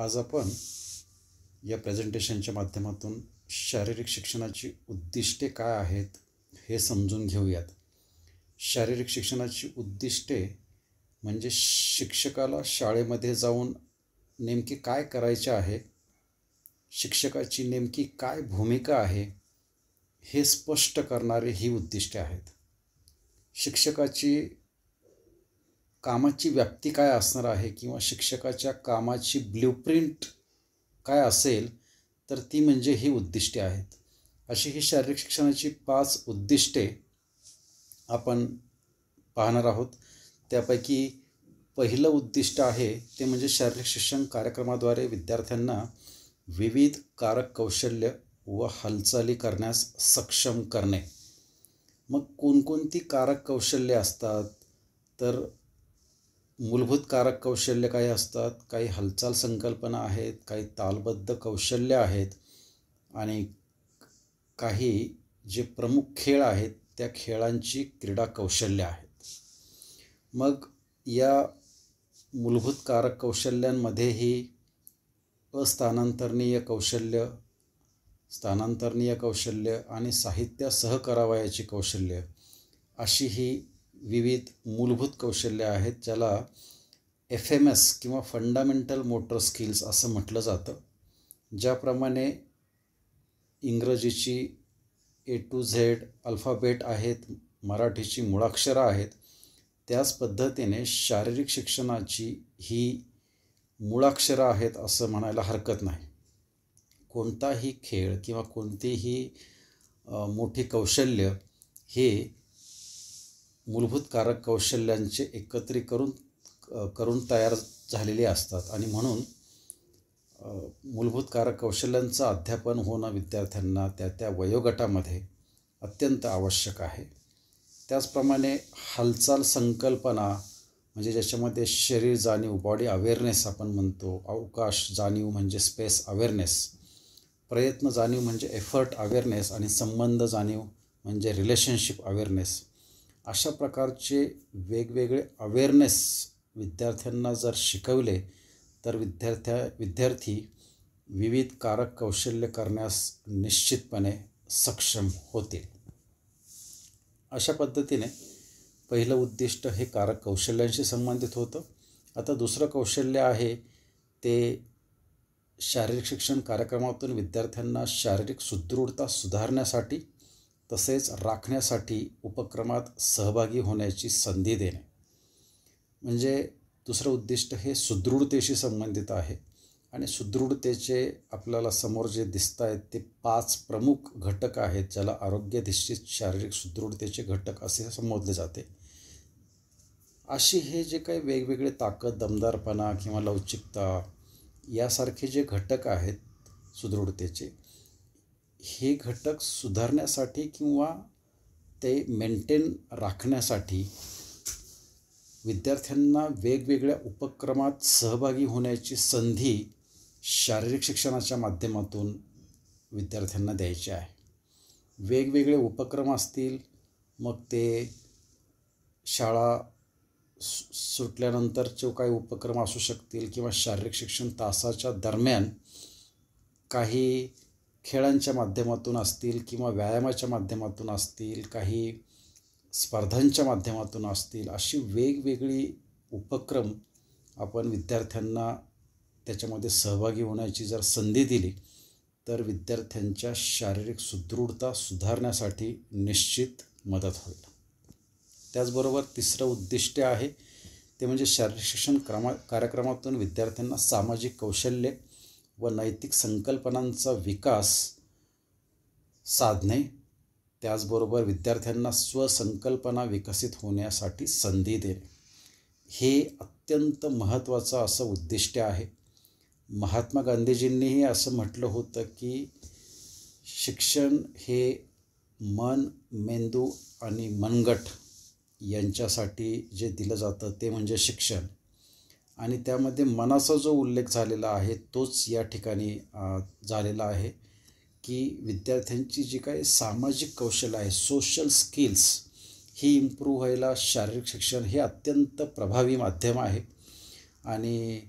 आज आपण या प्रेझेंटेशनच्या माध्यमातून शारीरिक शिक्षणाची उद्दिष्टे काय आहेत हे समजून घेऊयात शारीरिक शिक्षणाची उद्दिष्टे म्हणजे शिक्षकाला शाळेमध्ये जाऊन नेमकी काय करायचे आहे शिक्षकाची नेमकी काय भूमिका आहे हे स्पष्ट करणारे ही उद्दिष्टे आहेत शिक्षकाची कामाची व्याप्ती काय असणार आहे किंवा शिक्षकाच्या कामाची ब्लूप्रिंट काय असेल तर ती म्हणजे ही उद्दिष्टे आहेत अशी ही शारीरिक शिक्षणाची पाच उद्दिष्टे आपण पाहणार आहोत त्यापैकी पहिलं उद्दिष्ट आहे ते म्हणजे शारीरिक शिक्षण कार्यक्रमाद्वारे विद्यार्थ्यांना विविध कारक कौशल्य व हालचाली करण्यास सक्षम करणे मग कोणकोणती कारक कौशल्य असतात तर मूलभूत कारक कौशल्य काही असतात काही हालचाल संकल्पना आहेत काही तालबद्ध कौशल्य आहेत आणि काही जे प्रमुख खेळ आहेत त्या खेळांची क्रीडा कौशल्य आहेत मग या मूलभूत कारक कौशल्यांमध्येही अस्थानांतरणीय कौशल्य स्थानांतरणीय कौशल्य आणि सह करावयाची कौशल्य अशी ही विविध मूलभूत कौशल्य आहेत ज्याला एफ एम एस किंवा फंडामेंटल मोटर स्किल्स असं म्हटलं जातं ज्याप्रमाणे इंग्रजीची ए टू झेड अल्फाबेट आहेत मराठीची मुळाक्षरं आहेत त्याच पद्धतीने शारीरिक शिक्षणाची ही मुळाक्षरं आहेत असं म्हणायला हरकत नाही कोणताही खेळ किंवा कोणतीही मोठी कौशल्य हे मूलभूत कारक कौशल्यांचे एकत्री करून करून तयार झालेले असतात आणि म्हणून मूलभूत कारक कौशल्यांचं अध्यापन होणं विद्यार्थ्यांना त्या त्या वयोगटामध्ये अत्यंत आवश्यक आहे त्याचप्रमाणे हालचाल संकल्पना म्हणजे ज्याच्यामध्ये शरीर जाणीव बॉडी अवेअरनेस आपण म्हणतो अवकाश जाणीव म्हणजे स्पेस अवेअरनेस प्रयत्न जाणीव म्हणजे एफर्ट अवेअरनेस आणि संबंध जाणीव म्हणजे रिलेशनशिप अवेअरनेस अशा प्रकारचे वेगवेगळे अवेअरनेस विद्यार्थ्यांना जर शिकवले तर विद्यार्थ्या विद्यार्थी विविध कारक कौशल्य करण्यास निश्चितपणे सक्षम होतील अशा पद्धतीने पहिलं उद्दिष्ट हे कारक कौशल्यांशी संबंधित होतं आता दुसरं कौशल्य आहे ते शारीरिक शिक्षण कार्यक्रमातून विद्यार्थ्यांना शारीरिक सुदृढता सुधारण्यासाठी तसेच राखण्यासाठी उपक्रमात सहभागी होण्याची संधी देणे म्हणजे दुसरं उद्दिष्ट हे सुदृढतेशी संबंधित आहे आणि सुदृढतेचे आपल्याला समोर जे दिसत आहेत ते पाच प्रमुख घटक आहेत ज्याला आरोग्यधिष्ठित शारीरिक सुदृढतेचे घटक असे संबोधले जाते अशी हे जे काही वेगवेगळे ताकद दमदारपणा किंवा लवचिकता यासारखे जे घटक आहेत सुदृढतेचे हे घटक सुधारण्यासाठी किंवा ते मेंटेन राखण्यासाठी विद्यार्थ्यांना वेगवेगळ्या उपक्रमात सहभागी होण्याची संधी शारीरिक शिक्षणाच्या माध्यमातून विद्यार्थ्यांना द्यायची आहे वेगवेगळे उपक्रम असतील मग ते शाळा सु सुटल्यानंतरचे काही उपक्रम असू शकतील किंवा शारीरिक शिक्षण तासाच्या दरम्यान काही खेळांच्या माध्यमातून असतील किंवा व्यायामाच्या माध्यमातून असतील काही स्पर्धांच्या माध्यमातून असतील अशी वेगवेगळी उपक्रम आपण विद्यार्थ्यांना त्याच्यामध्ये सहभागी होण्याची जर संधी दिली तर विद्यार्थ्यांच्या शारीरिक सुदृढता सुधारण्यासाठी निश्चित मदत होईल त्याचबरोबर तिसरं उद्दिष्ट आहे ते म्हणजे शारीरिक शिक्षण क्रमा कार्यक्रमातून विद्यार्थ्यांना सामाजिक कौशल्ये व नैतिक संकल्पनांचा विकास साधणे त्याचबरोबर विद्यार्थ्यांना स्वसंकल्पना विकसित होण्यासाठी संधी देणे हे अत्यंत महत्त्वाचं असं उद्दिष्ट आहे महात्मा गांधीजींनीही असं म्हटलं होतं की शिक्षण हे मन मेंदू आणि मनगट यांच्यासाठी जे दिलं जातं ते म्हणजे शिक्षण आणि त्यामध्ये मनाचा जो उल्लेख झालेला आहे तोच या ठिकाणी झालेला आहे की विद्यार्थ्यांची जी काही सामाजिक कौशल्य आहे सोशल स्किल्स ही इम्प्रूव्ह व्हायला शारीरिक शिक्षण हे अत्यंत प्रभावी माध्यम आहे आणि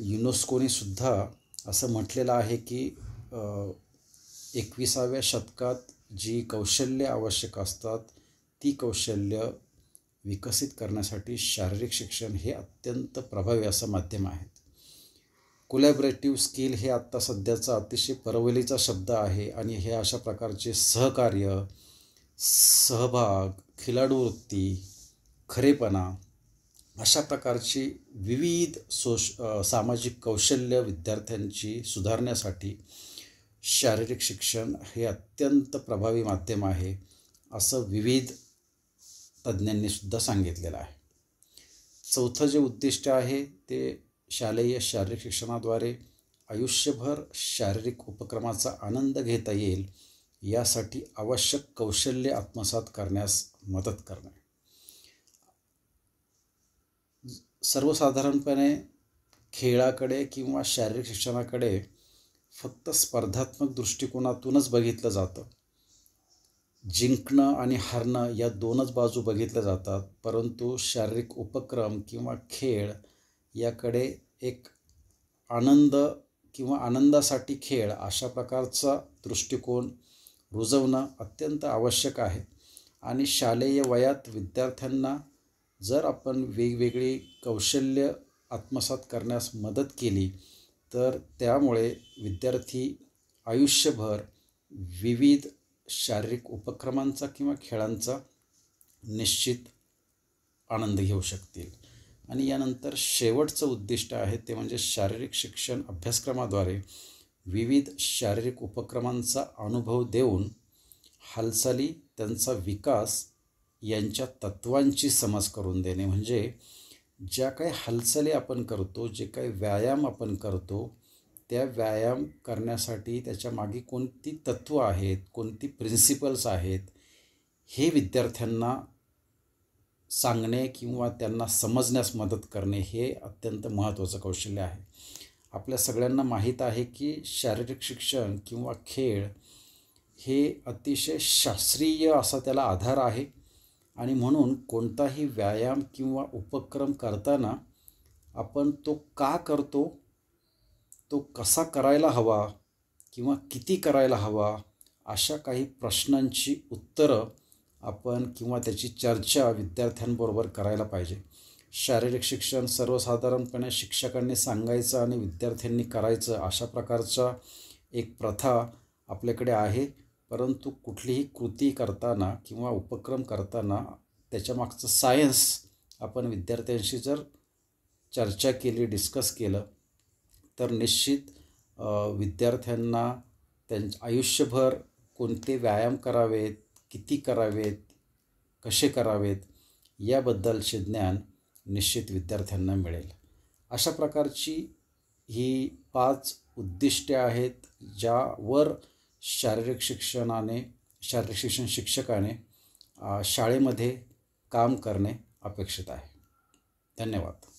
युनेस्कोने सुद्धा असं म्हटलेलं आहे की एकविसाव्या शतकात जी कौशल्य आवश्यक असतात ती कौशल्य विकसित करण्यासाठी शारीरिक शिक्षण हे अत्यंत प्रभावी असं माध्यम आहे कोलॅबरेटिव्ह स्किल हे आत्ता सध्याचा अतिशय परवलीचा शब्द आहे आणि हे अशा प्रकारचे सहकार्य सहभाग खिलाडूवृत्ती खरेपणा अशा प्रकारची विविध सोश सामाजिक कौशल्य विद्यार्थ्यांची सुधारण्यासाठी शारीरिक शिक्षण हे अत्यंत प्रभावी माध्यम आहे असं विविध सुद्धा सांगितलेलं आहे चौथं जे उद्दिष्ट आहे ते शालेय शारीरिक शिक्षणाद्वारे आयुष्यभर शारीरिक उपक्रमाचा आनंद घेता येईल यासाठी आवश्यक कौशल्य आत्मसात करण्यास मदत करणे सर्वसाधारणपणे खेळाकडे किंवा शारीरिक शिक्षणाकडे फक्त स्पर्धात्मक दृष्टिकोनातूनच बघितलं जातं जिंकणं आणि हरणं या दोनच बाजू बघितल्या जातात परंतु शारीरिक उपक्रम किंवा खेळ याकडे एक आनंद किंवा आनंदासाठी खेळ अशा प्रकारचा दृष्टिकोन रुजवणं अत्यंत आवश्यक आहे आणि शालेय वयात विद्यार्थ्यांना जर आपण वेगवेगळी कौशल्य आत्मसात करण्यास मदत केली तर त्यामुळे विद्यार्थी आयुष्यभर विविध शारीरिक उपक्रमांचा किंवा खेळांचा निश्चित आनंद घेऊ शकतील आणि यानंतर शेवटचं उद्दिष्ट आहे ते म्हणजे शारीरिक शिक्षण अभ्यासक्रमाद्वारे विविध शारीरिक उपक्रमांचा अनुभव देऊन हालचाली त्यांचा विकास यांच्या तत्वांची समज करून देणे म्हणजे ज्या काही हालचाली आपण करतो जे काही व्यायाम आपण करतो त्या व्यायाम करण्यासाठी त्याच्यामागे कोणती तत्त्व आहेत कोणती प्रिन्सिपल्स आहेत हे विद्यार्थ्यांना सांगणे किंवा त्यांना समजण्यास मदत करणे हे अत्यंत महत्त्वाचं कौशल्य आहे आपल्या सगळ्यांना माहीत आहे की शारीरिक शिक्षण किंवा खेळ हे अतिशय शास्त्रीय असा त्याला आधार आहे आणि म्हणून कोणताही व्यायाम किंवा उपक्रम करताना आपण तो का करतो तो कसा करायला हवा किंवा किती करायला हवा अशा काही प्रश्नांची उत्तरं आपण किंवा त्याची चर्चा विद्यार्थ्यांबरोबर करायला पाहिजे शारीरिक शिक्षण सर्वसाधारणपणे शिक्षकांनी सांगायचं आणि विद्यार्थ्यांनी करायचं अशा प्रकारचा एक प्रथा आपल्याकडे आहे परंतु कुठलीही कृती करताना किंवा उपक्रम करताना त्याच्यामागचं सायन्स आपण विद्यार्थ्यांशी जर चर्चा केली डिस्कस केलं तर निश्चित विद्यार्थ्यांना त्यां आयुष्यभर कोणते व्यायाम करावेत किती करावेत कसे करावेत याबद्दलचे ज्ञान निश्चित विद्यार्थ्यांना मिळेल अशा प्रकारची ही पाच उद्दिष्टे आहेत ज्यावर शारीरिक शिक्षणाने शारीरिक शिक्षण शिक्षकाने शाळेमध्ये काम करणे अपेक्षित आहे धन्यवाद